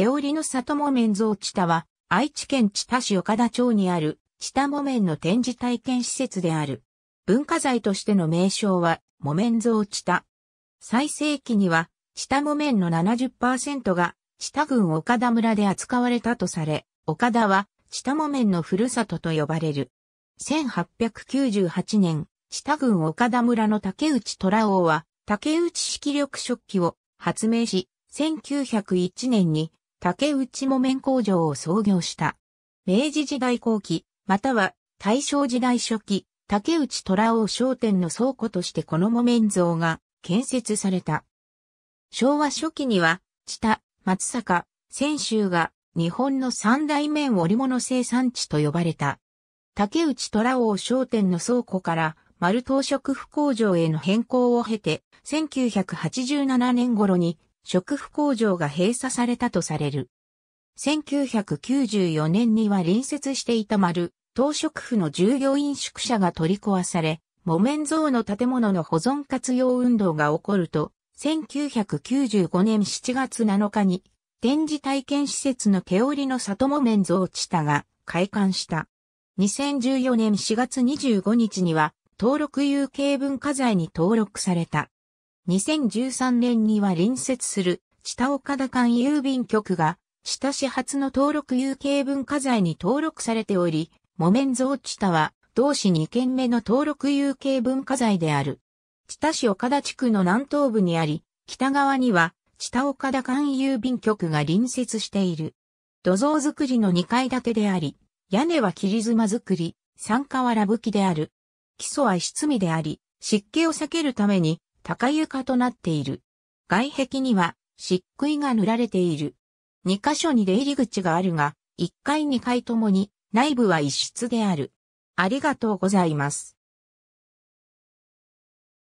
手織の里木綿造地田は、愛知県千田市岡田町にある、下多木綿の展示体験施設である。文化財としての名称は、木綿造地田。最盛期には、知多木綿の70%が、下郡岡田村で扱われたとされ、岡田は、下多木綿のふるさとと呼ばれる。1898年、下郡岡田村の竹内虎王は、竹内式緑食器を発明し、1901年に竹内木綿工場を創業した。明治時代後期、または大正時代初期、竹内虎王商店の倉庫としてこの木綿像が建設された。昭和初期には、知松坂、泉州が日本の三大綿織物生産地と呼ばれた。竹内虎王商店の倉庫から丸東食府工場への変更を経て、1987年頃に食婦工場が閉鎖されたとされる。1994年には隣接していた丸、当食府の従業員宿舎が取り壊され、木綿像の建物の保存活用運動が起こると、1995年7月7日に、展示体験施設の毛織の里木綿像地たが開館した。2014年4月25日には、登録有形文化財に登録された。2013年には隣接する下岡田間郵便局が下市発の登録有形文化財に登録されており、木綿造地下は同市2軒目の登録有形文化財である。下市岡田地区の南東部にあり、北側には下岡田間郵便局が隣接している。土蔵造りの2階建てであり、屋根は切妻造り、三河はラブである。基礎はであり、湿気を避けるために高床となっている。外壁には漆喰が塗られている。2箇所に出入り口があるが、1階2階ともに内部は一室である。ありがとうございます。